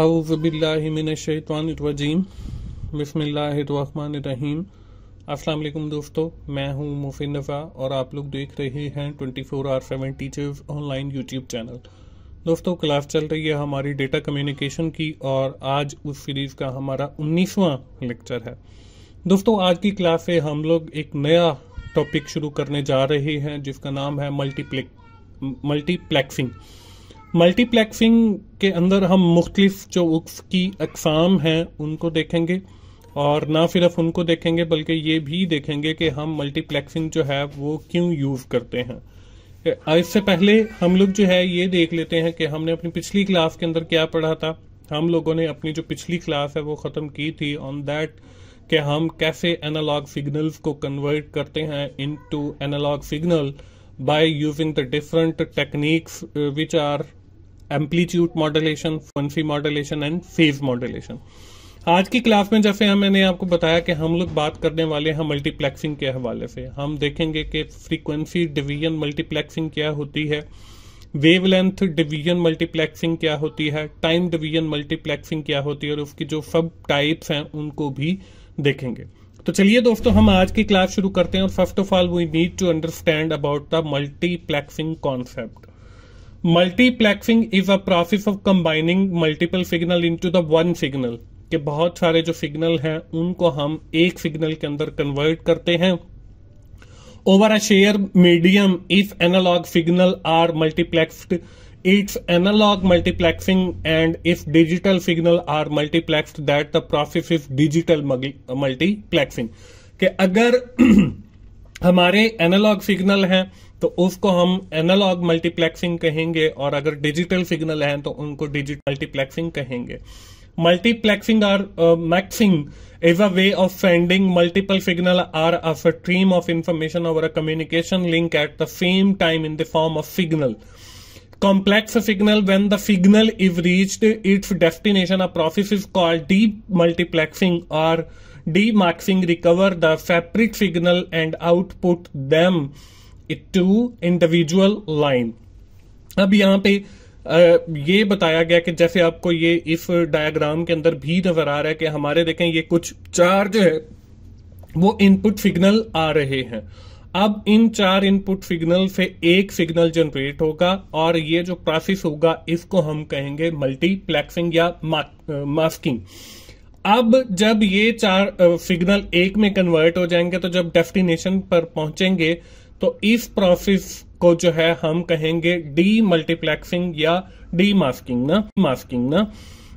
अउज़बिल्लिमिनशैतवानरजीम बसमीम अस्सलाम दोस्तों मैं हूं मुफिन नफ़ा और आप लोग देख रहे हैं 24 four R seven teachers online YouTube channel दोस्तों क्लास चल रही है हमारी डेटा कम्युनिकेशन की और आज उस सीरीज़ का हमारा उन्नीसवा लेक्चर है दोस्तों आज की क्लास से हम लोग एक नया टॉपिक शुरू करने जा रहे हैं जिसका नाम है मल्टीप्लेक् मल्टीप्लेक्सिंग मल्टीप्लेक्सिंग के अंदर हम मुख्तलिफ जो उक्फ की अकसाम हैं उनको देखेंगे और ना सिर्फ उनको देखेंगे बल्कि ये भी देखेंगे कि हम मल्टीप्लेक्सिंग जो है वो क्यों यूज़ करते हैं इससे पहले हम लोग जो है ये देख लेते हैं कि हमने अपनी पिछली क्लास के अंदर क्या पढ़ा था हम लोगों ने अपनी जो पिछली क्लास है वो ख़त्म की थी ऑन दैट कि हम कैसे एनालॉग सिग्नल्स को कन्वर्ट करते हैं into analogue signal by using the different techniques which are amplitude modulation frequency modulation and phase modulation आज की क्लास में जैसे मैंने आपको बताया कि हम लोग बात करने वाले हैं मल्टीप्लेक्सिंग के हवाले से हम देखेंगे कि फ्रीक्वेंसी डिवीजन मल्टीप्लेक्सिंग क्या होती है वेवलेंथ डिवीजन मल्टीप्लेक्सिंग क्या होती है टाइम डिवीजन मल्टीप्लेक्सिंग क्या होती है और उसकी जो सब टाइप्स हैं उनको भी देखेंगे तो चलिए दोस्तों हम आज की क्लास शुरू करते हैं और first of all we need to understand about the multiplexing concept multiplexing is a process of combining multiple signal into the one signal के बहुत सारे जो सिग्नल हैं उनको हम एक सिग्नल के अंदर कन्वर्ट करते हैं over a share medium if analogue signal are multiplexed it's analogue multiplexing and if digital signal are multiplexed that the process is digital multiplexing अगर हमारे एनालॉग सिग्नल हैं तो उसको हम एनालॉग मल्टीप्लेक्सिंग कहेंगे और अगर डिजिटल सिग्नल हैं तो उनको डिजिटल मल्टीप्लेक्सिंग कहेंगे multiplexing or muxing is a way of sending multiple signal or a stream of information over a communication link at the same time in the form of signal complex signal when the signal is reached its destination a process is called demultiplexing or demarking recover the fabric signal and output them to individual line अब यहाँ पे ये बताया गया कि जैसे आपको ये इस डायग्राम के अंदर भी नजर आ रहा है कि हमारे देखें ये कुछ चार जो है वो इनपुट सिग्नल आ रहे हैं अब इन चार इनपुट सिग्नल से एक सिग्नल जनरेट होगा और ये जो प्रोसेस होगा इसको हम कहेंगे मल्टीप्लेक्सिंग या मास्किंग अब जब ये चार सिग्नल एक में कन्वर्ट हो जाएंगे तो जब डेस्टिनेशन पर पहुंचेंगे तो इस प्रोसेस को जो है हम कहेंगे डी मल्टीप्लेक्सिंग या डी मास्किंग ना मास्किंग ना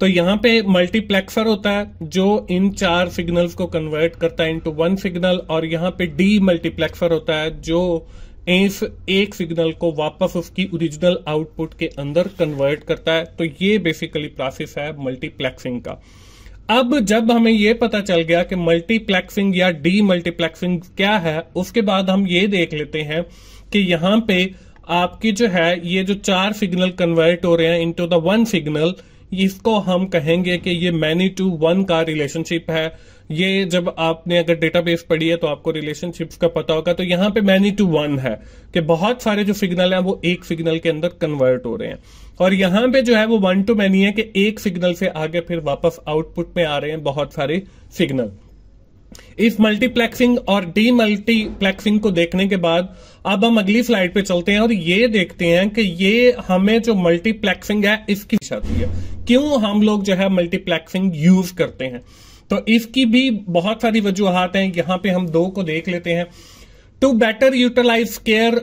तो यहाँ पे मल्टीप्लेक्सर होता है जो इन चार सिग्नल्स को कन्वर्ट करता है इनटू वन सिग्नल और यहाँ पे डी मल्टीप्लेक्सर होता है जो इस एक सिग्नल को वापस उसकी ओरिजिनल आउटपुट के अंदर कन्वर्ट करता है तो ये बेसिकली प्रोसेस है मल्टीप्लेक्सिंग का अब जब हमें ये पता चल गया कि मल्टीप्लेक्सिंग या डी मल्टीप्लेक्सिंग क्या है उसके बाद हम ये देख लेते हैं कि यहाँ पे आपकी जो है ये जो चार सिग्नल कन्वर्ट हो रहे हैं इनटू द वन सिग्नल इसको हम कहेंगे कि ये मैनी टू वन का रिलेशनशिप है ये जब आपने अगर डेटाबेस पढ़ी है तो आपको रिलेशनशिप्स का पता होगा तो यहाँ पे मैनी टू वन है कि बहुत सारे जो सिग्नल हैं वो एक सिग्नल के अंदर कन्वर्ट हो रहे हैं और यहाँ पे जो है वो वन टू मैनी है कि एक सिग्नल से आगे फिर वापस आउटपुट में आ रहे हैं बहुत सारे सिग्नल इस मल्टीप्लेक्सिंग और डी मल्टीप्लेक्सिंग को देखने के बाद अब हम अगली स्लाइड पे चलते हैं और ये देखते हैं कि ये हमें जो मल्टीप्लेक्सिंग है इसकी शादी है क्यों हम लोग जो है मल्टीप्लेक्सिंग यूज करते हैं तो इसकी भी बहुत सारी वजूहत हैं यहां पे हम दो को देख लेते हैं to better utilize care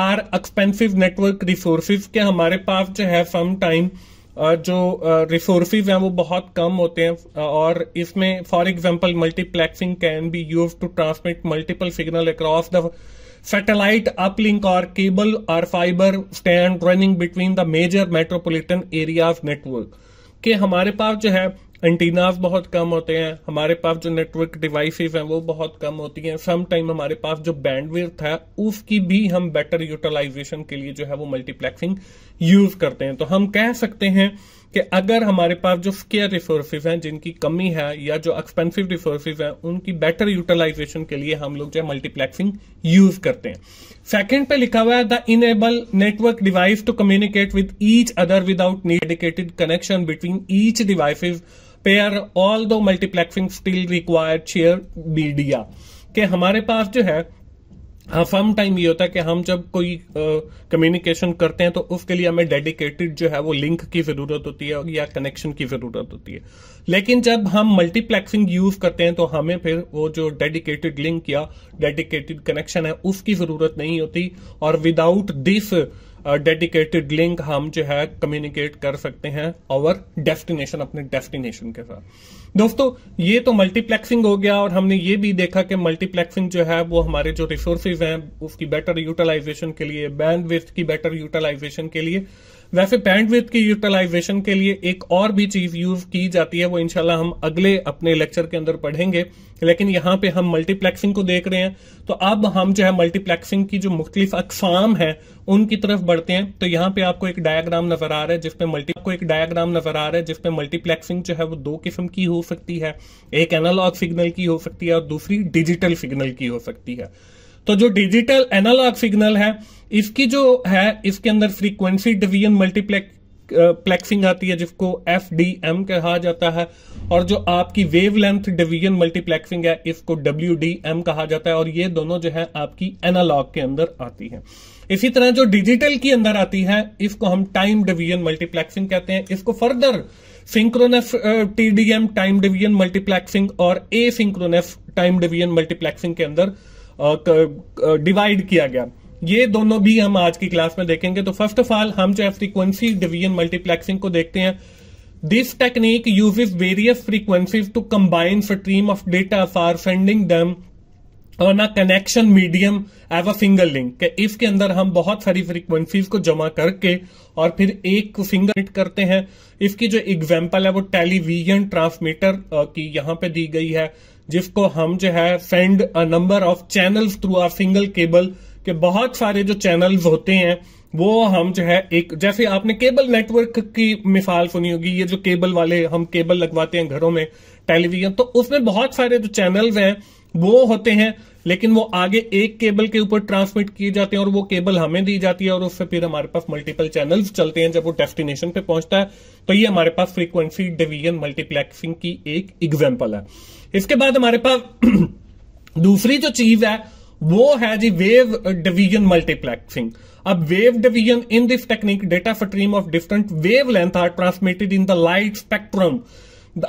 or expensive network resources के हमारे पास जो है सम टाइम uh, जो रिसोर्सिस uh, हैं वो बहुत कम होते हैं uh, और इसमें for example multiplexing can be use to transmit multiple signal across the satellite uplink or cable or fibre stand running between the major metropolitan areas network के हमारे पास जो है एंटीनाज बहुत कम होते हैं हमारे पास जो नेटवर्क डिवाइसेस हैं वो बहुत कम होती हैं सम टाइम हमारे पास जो बैंडविड्थ है उसकी भी हम बेटर यूटिलाइजेशन के लिए जो है वो मल्टीप्लेक्सिंग यूज करते हैं तो हम कह सकते हैं कि अगर हमारे पास जो स्केयर रिसोर्सेज हैं जिनकी कमी है या जो एक्सपेंसिव रिसोर्सेज हैं उनकी बेटर यूटिलाइजेशन के लिए हम लोग जो है मल्टीप्लेक्सिंग यूज करते हैं सेकंड पे लिखा हुआ है the enable network device to communicate with each other without dedicated connection between each devices pair all the multiplexing still required shear media के हमारे पास जो है हाँ फर्म टाइम ये होता है कि हम जब कोई कम्युनिकेशन uh, करते हैं तो उसके लिए हमें डेडिकेटेड जो है वो लिंक की ज़रूरत होती है या कनेक्शन की ज़रूरत होती है लेकिन जब हम मल्टीप्लेक्सिंग यूज़ करते हैं तो हमें फिर वो जो डेडिकेटेड लिंक या डेडिकेटेड कनेक्शन है उसकी ज़रूरत नहीं होती और विदाउट दिस डेडिकेटेड लिंक हम जो है कम्युनिकेट कर सकते हैं और डेस्टिनेशन अपने डेस्टिनेशन के साथ दोस्तों ये तो मल्टीप्लेक्सिंग हो गया और हमने ये भी देखा कि मल्टीप्लेक्सिंग जो है वो हमारे जो रिसोर्सेज हैं उसकी बेटर यूटिलाइजेशन के लिए बैंड की बेटर यूटिलाइजेशन के लिए वैसे बैंडविथ की यूटिलाइजेशन के लिए एक और भी चीज यूज की जाती है वो इनशाला हम अगले अपने लेक्चर के अंदर पढ़ेंगे लेकिन यहाँ पे हम मल्टीप्लेक्सिंग को देख रहे हैं तो अब हम जो है मल्टीप्लेक्सिंग की जो मुख्तलिफ अकसाम है उनकी तरफ बढ़ते हैं तो यहाँ पे आपको एक डायग्राम नजर आ रहा है जिसपे मल्टी आपको एक डायग्राम नजर आ रहा है जिसपे मल्टीप्लेक्सिंग जो है वो दो किस्म की हो सकती है एक एनालॉग सिग्नल की हो सकती है और दूसरी डिजिटल सिग्नल की हो सकती है तो जो डिजिटल एनालॉग सिग्नल है इसकी जो है इसके अंदर फ्रीक्वेंसी डिवीजन मल्टीप्लेक्स प्लेक्सिंग आती है जिसको एफ डी एम कहा जाता है और जो आपकी वेव लेंथ डिवीजन मल्टीप्लेक्सिंग है इसको डब्ल्यू डी एम कहा जाता है और ये दोनों जो है आपकी एनालॉग के अंदर आती है इसी तरह जो डिजिटल की अंदर आती है इसको हम टाइम डिवीजन मल्टीप्लेक्सिंग कहते हैं इसको further synchronous TDM time division multiplexing और asynchronous time division multiplexing के अंदर डिवाइड किया गया ये दोनों भी हम आज की क्लास में देखेंगे तो फर्स्ट ऑफ ऑल हम जो है फ्रीक्वेंसी डिवीजन मल्टीप्लेक्सिंग को देखते हैं this technique uses various frequencies to combine stream of data for sending them on a connection medium as a single link इसके अंदर हम बहुत सारी फ्रीक्वेंसीज को जमा करके और फिर एक सिंगल हिट करते हैं इसकी जो एग्जाम्पल है वो टेलीविजन ट्रांसमीटर की यहाँ पे दी गई है जिसको हम जो है send a number of channel through a single cable के बहुत सारे जो चैनल होते हैं वो हम जो है एक जैसे आपने केबल नेटवर्क की मिसाल सुनी होगी ये जो केबल वाले हम केबल लगवाते हैं घरों में टेलीविजन तो उसमें बहुत सारे जो चैनल हैं वो होते हैं लेकिन वो आगे एक केबल के ऊपर ट्रांसमिट किए जाते हैं और वो केबल हमें दी जाती है और उससे फिर हमारे पास मल्टीपल चैनल्स चलते हैं जब वो डेस्टिनेशन पे पहुंचता है तो ये हमारे पास फ्रीक्वेंसी डिवीजन मल्टीप्लेक्सिंग की एक एग्जाम्पल है इसके बाद हमारे पास दूसरी जो चीज है वो है जी वेव डिवीजन मल्टीप्लेक्सिंग अब wave division in this technique data stream of different wavelength are transmitted in the light spectrum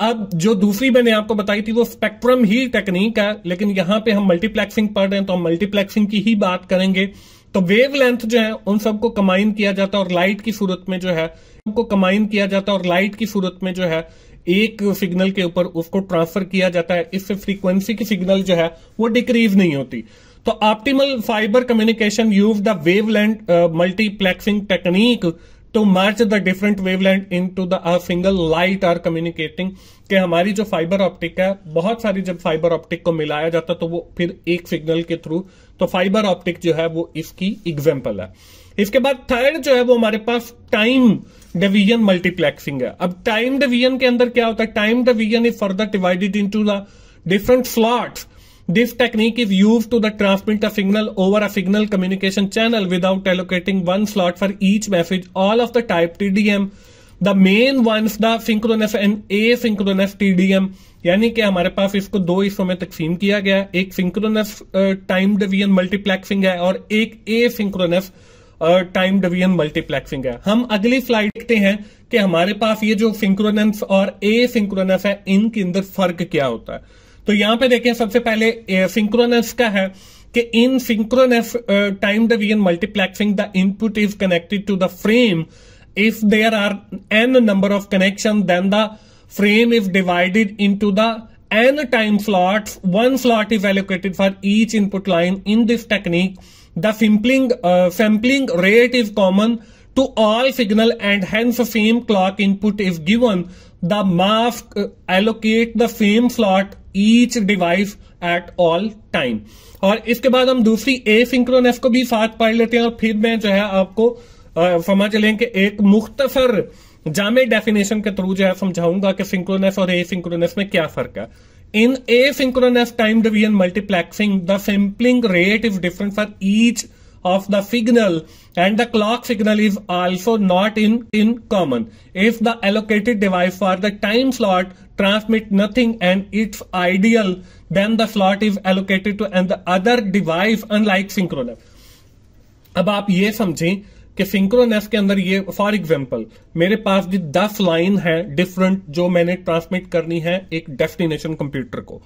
अब जो दूसरी मैंने आपको बताई थी वो स्पेक्ट्रम ही टेक्निक है लेकिन यहां पे हम मल्टीप्लेक्सिंग पढ़ रहे हैं तो हम मल्टीप्लेक्सिंग की ही बात करेंगे तो वेव लेंथ जो है उन सबको कमाइन किया जाता है और लाइट की सूरत में जो है उनको कमाइन किया जाता है और लाइट की सूरत में जो है एक सिग्नल के ऊपर उसको ट्रांसफर किया जाता है इससे फ्रीक्वेंसी की सिग्नल जो है वो डिक्रीज नहीं होती तो optimal fibre communication use the wave multiplexing technique to merge the different wavelength into the a single light are communicating कि हमारी जो फाइबर ऑप्टिक है बहुत सारी जब फाइबर ऑप्टिक को मिलाया जाता तो वो फिर एक सिग्नल के थ्रू तो फाइबर ऑप्टिक जो है वो इसकी एग्जाम्पल है इसके बाद थर्ड जो है वो हमारे पास टाइम डिवीजन मल्टीप्लेक्सिंग है अब टाइम डिवीजन के अंदर क्या होता है time division is further divided into the different slots This technique is used to the transmit a signal over a signal communication channel without allocating one slot for each message, all of the type TDM. The main ones the synchronous and asynchronous TDM यानी कि हमारे पास इसको दो हिस्सों में तकसीम किया गया एक सिंक्रोनस टाइम डिवीजन मल्टीप्लेक्सिंग है और एक asynchronous time division multiplexing है हम अगली स्लाइड देखते हैं कि हमारे पास ये जो सिंक्रोनस और ए सिंक्रोनस है इनके अंदर फर्क क्या होता है तो यहां पे देखें सबसे पहले सिंक्रोनस का है कि in synchronous time division multiplexing the input is connected to the frame if there are N number of connection then the frame is divided into the N time slot one slot is allocated for each input line in this technique the sampling sampling rate is common to all signal and hence same clock input is given the मास्क allocate the same slot each device at all time और इसके बाद हम दूसरी a synchronous को भी साथ पढ़ लेते हैं और फिर मैं जो है आपको समझ लें कि एक मुख्तसर जामे डेफिनेशन के थ्रू जो है समझाऊंगा कि सिंक्रोनस और ए सिंक्रोनस में क्या फर्क है in asynchronous time division multiplexing the sampling rate is different for each of the signal and the clock signal is also not in, in common. If the allocated device for the time slot transmit nothing and it's ideal, then the slot is allocated to and the other device unlike synchronous. अब आप ये समझें कि synchronous के अंदर ये for example मेरे पास भी दस लाइन है डिफरेंट जो मैंने ट्रांसमिट करनी है एक डेस्टिनेशन कंप्यूटर को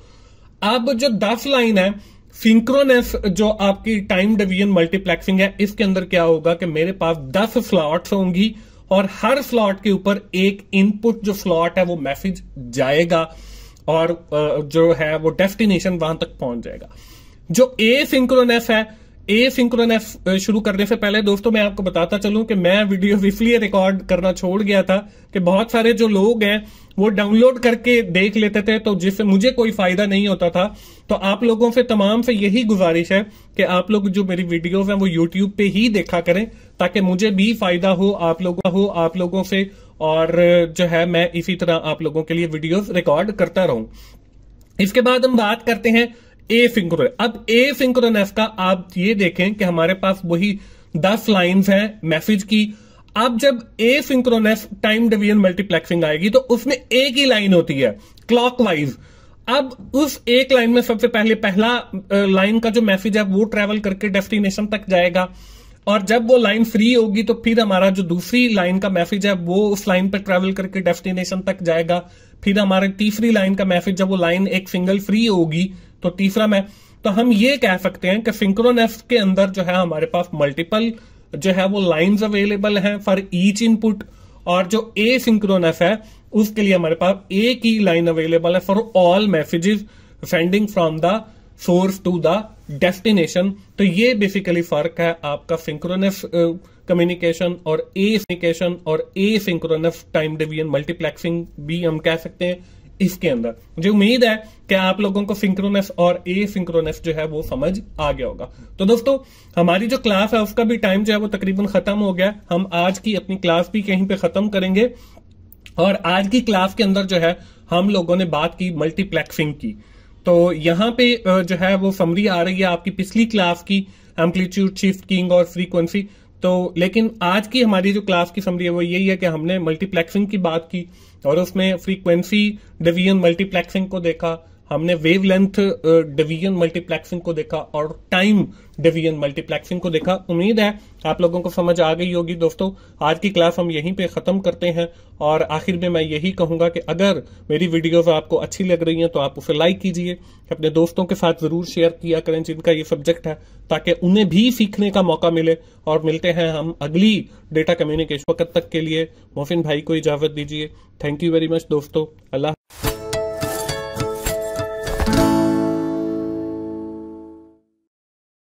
अब जो दस लाइन है सिंक्रोनस जो आपकी टाइम डिवीजन मल्टीप्लेक्सिंग है इसके अंदर क्या होगा कि मेरे पास 10 स्लॉट्स होंगी और हर स्लॉट के ऊपर एक इनपुट जो स्लॉट है वो मैसेज जाएगा और जो है वो डेस्टिनेशन वहां तक पहुंच जाएगा जो ए सिंक्रोनस है ए सिंक्रोन एफ शुरू करने से पहले दोस्तों मैं आपको बताता चलूं कि मैं वीडियो इसलिए रिकॉर्ड करना छोड़ गया था कि बहुत सारे जो लोग हैं वो डाउनलोड करके देख लेते थे तो जिससे मुझे कोई फायदा नहीं होता था तो आप लोगों से तमाम से यही गुजारिश है कि आप लोग जो मेरी वीडियोज हैं वो यूट्यूब पे ही देखा करें ताकि मुझे भी फायदा हो आप लोगों हो आप लोगों से और जो है मैं इसी तरह आप लोगों के लिए वीडियो रिकॉर्ड करता रहूं इसके बाद हम बात करते हैं ए सिंक्रोन अब ए सिंक्रोन एफ का आप ये देखें कि हमारे पास वही दस लाइन है मैसेज की अब जब asynchronous time division multiplexing आएगी तो उसमें एक ही लाइन होती है क्लॉकवाइज अब उस एक लाइन में सबसे पहले पहला लाइन का जो मैसेज है वो ट्रेवल करके डेस्टिनेशन तक जाएगा और जब वो लाइन फ्री होगी तो फिर हमारा जो दूसरी लाइन का मैसेज है वो उस लाइन पर ट्रेवल करके डेस्टिनेशन तक जाएगा फिर हमारे तीसरी लाइन का मैसेज जब वो लाइन एक सिंगल फ्री होगी तो तीसरा में तो हम ये कह सकते हैं कि सिंक्रोनेस के अंदर जो है हमारे पास मल्टीपल जो है वो लाइंस अवेलेबल हैं फॉर ईच इनपुट और जो ए सिंक्रोनस है उसके लिए हमारे पास एक ही लाइन अवेलेबल है for all messages sending from the source to the destination तो ये बेसिकली फर्क है आपका सिंक्रोनस कम्युनिकेशन और ए सिंकेशन और asynchronous time division multiplexing भी हम कह सकते हैं इसके अंदर मुझे उम्मीद है कि आप लोगों को सिंक्रोनस और ए सिंक्रोनस जो है वो समझ आ गया होगा तो दोस्तों हमारी जो क्लास है उसका भी टाइम जो है वो तकरीबन खत्म हो गया हम आज की अपनी क्लास भी कहीं पे खत्म करेंगे और आज की क्लास के अंदर जो है हम लोगों ने बात की मल्टीप्लेक्सिंग की तो यहाँ पे जो है वो समरी आ रही है आपकी पिछली क्लास की एम्पलीट्यूड शिफ्ट किंग और फ्रीक्वेंसी तो लेकिन आज की हमारी जो क्लास की समरी है वो यही है कि हमने मल्टीप्लेक्सिंग की बात की और उसमें फ्रीक्वेंसी डिवीजन मल्टीप्लेक्सिंग को देखा हमने वेव लेंथ डिवीजन मल्टीप्लेक्सिंग को देखा और टाइम डिवीजन मल्टीप्लेक्सिंग को देखा उम्मीद है आप लोगों को समझ आ गई होगी दोस्तों आज की क्लास हम यहीं पे ख़त्म करते हैं और आखिर में मैं यही कहूंगा कि अगर मेरी वीडियोस आपको अच्छी लग रही हैं तो आप उसे लाइक कीजिए अपने दोस्तों के साथ ज़रूर शेयर किया करें जिनका ये सब्जेक्ट है ताकि उन्हें भी सीखने का मौका मिले और मिलते हैं हम अगली डेटा कम्युनिकेशन वक्त तक के लिए मोहसिन भाई को इजाज़त दीजिए थैंक यू वेरी मच दोस्तों अल्लाह